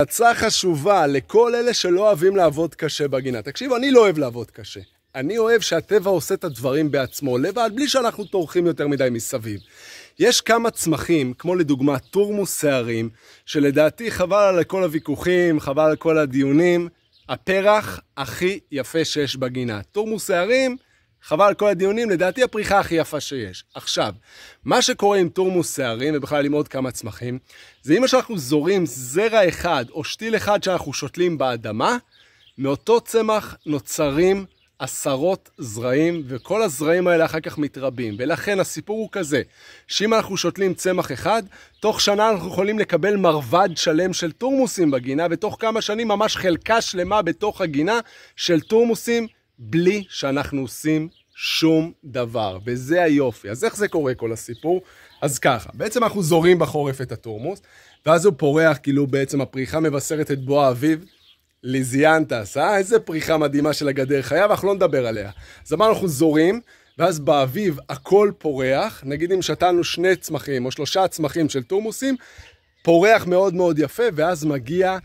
הצעה חשובה לכל אלה שלא אוהבים לעבוד קשה בגינה. תקשיבו, אני לא אוהב לעבוד קשה. אני אוהב שהטבע עושה את הדברים בעצמו, לבד, בלי שאנחנו טורחים יותר מדי מסביב. יש כמה צמחים, כמו לדוגמה תורמוס שערים, שלדעתי חבל על כל הוויכוחים, חבל על כל הדיונים, הפרח הכי יפה שיש בגינה. תורמוס שערים, חבל על כל הדיונים, לדעתי הפריחה הכי יפה שיש. עכשיו, מה שקורה עם תורמוס שערים, ובכלל עם עוד כמה צמחים, זה אם אנחנו זורים זרע אחד או שתיל אחד שאנחנו שותלים באדמה, מאותו צמח נוצרים עשרות זרעים, וכל הזרעים האלה אחר כך מתרבים. ולכן הסיפור הוא כזה, שאם אנחנו שותלים צמח אחד, תוך שנה אנחנו יכולים לקבל מרבד שלם של תורמוסים בגינה, ותוך כמה שנים ממש חלקה שלמה בתוך הגינה של תורמוסים, בלי שאנחנו עושים שום דבר, וזה היופי. אז איך זה קורה כל הסיפור? אז ככה, בעצם אנחנו זורים בחורף את התורמוס, ואז הוא פורח, כאילו בעצם הפריחה מבשרת את בוא האביב. ליזיאנטס, אה? איזה פריחה מדהימה של הגדר חיה, ואנחנו לא נדבר עליה. אז אמרנו, אנחנו זורים, ואז באביב הכל פורח, נגיד אם שתלנו שני צמחים או שלושה צמחים של תורמוסים, פורח מאוד מאוד יפה, ואז מגיע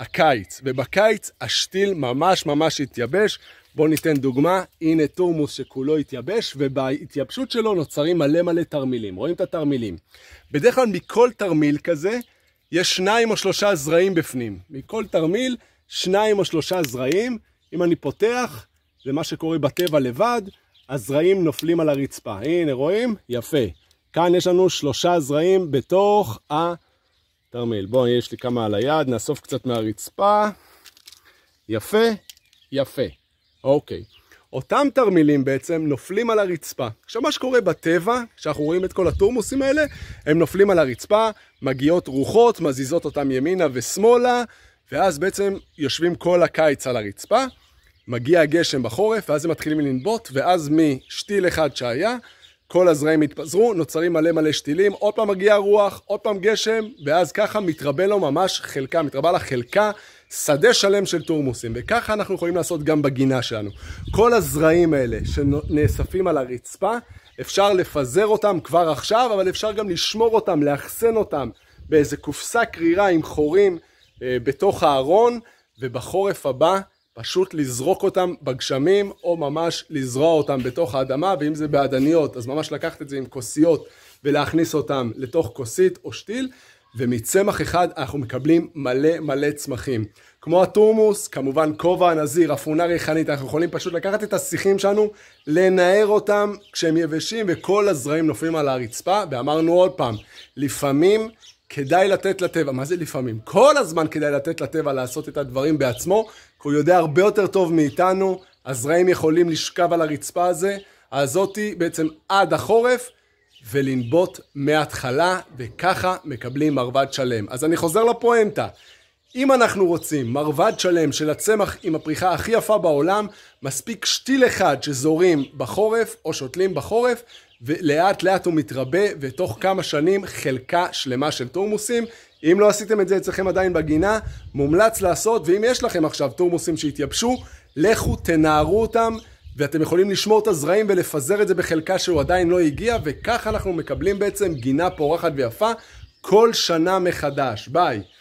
הקיץ, ובקיץ השתיל ממש ממש התייבש. בואו ניתן דוגמה, הנה תורמוס שכולו התייבש, ובהתייבשות שלו נוצרים מלא מלא תרמילים. רואים את התרמילים? בדרך כלל מכל תרמיל כזה, יש שניים או שלושה זרעים בפנים. מכל תרמיל, שניים או שלושה זרעים. אם אני פותח, זה מה שקורה בטבע לבד, הזרעים נופלים על הרצפה. הנה, רואים? יפה. כאן יש לנו שלושה זרעים בתוך ה... תרמיל, בוא, יש לי כמה על היד, נאסוף קצת מהרצפה. יפה, יפה. אוקיי. אותם תרמילים בעצם נופלים על הרצפה. עכשיו, מה שקורה בטבע, כשאנחנו רואים את כל הטורמוסים האלה, הם נופלים על הרצפה, מגיעות רוחות, מזיזות אותם ימינה ושמאלה, ואז בעצם יושבים כל הקיץ על הרצפה, מגיע הגשם בחורף, ואז הם מתחילים לנבוט, ואז משתיל אחד שהיה, כל הזרעים התפזרו, נוצרים מלא מלא שתילים, עוד פעם מגיעה רוח, עוד פעם גשם, ואז ככה מתרבה לו ממש חלקה, מתרבה לה חלקה, שדה שלם של תורמוסים, וככה אנחנו יכולים לעשות גם בגינה שלנו. כל הזרעים האלה שנאספים על הרצפה, אפשר לפזר אותם כבר עכשיו, אבל אפשר גם לשמור אותם, לאחסן אותם באיזה קופסה קרירה עם חורים אה, בתוך הארון, ובחורף הבא פשוט לזרוק אותם בגשמים, או ממש לזרוע אותם בתוך האדמה, ואם זה בעדניות, אז ממש לקחת את זה עם כוסיות ולהכניס אותם לתוך כוסית או שתיל, ומצמח אחד אנחנו מקבלים מלא מלא צמחים. כמו התורמוס, כמובן כובע הנזיר, אפונה ריחנית, אנחנו יכולים פשוט לקחת את השיחים שלנו, לנער אותם כשהם יבשים וכל הזרעים נופלים על הרצפה, ואמרנו עוד פעם, לפעמים כדאי לתת לטבע, מה זה לפעמים? כל הזמן כדאי לתת לטבע לעשות את הדברים בעצמו, הוא יודע הרבה יותר טוב מאיתנו, הזרעים יכולים לשכב על הרצפה הזה, הזאתי בעצם עד החורף, ולנבוט מההתחלה, וככה מקבלים מרבד שלם. אז אני חוזר לפואנטה. אם אנחנו רוצים מרבד שלם של הצמח עם הפריחה הכי יפה בעולם, מספיק שתיל אחד שזורים בחורף או שותלים בחורף, ולאט לאט הוא מתרבה, ותוך כמה שנים חלקה שלמה של תורמוסים. אם לא עשיתם את זה אצלכם עדיין בגינה, מומלץ לעשות, ואם יש לכם עכשיו תורמוסים שהתייבשו, לכו תנערו אותם, ואתם יכולים לשמור את הזרעים ולפזר את זה בחלקה שהוא עדיין לא הגיע, וכך אנחנו מקבלים בעצם גינה פורחת ויפה כל שנה מחדש. ביי.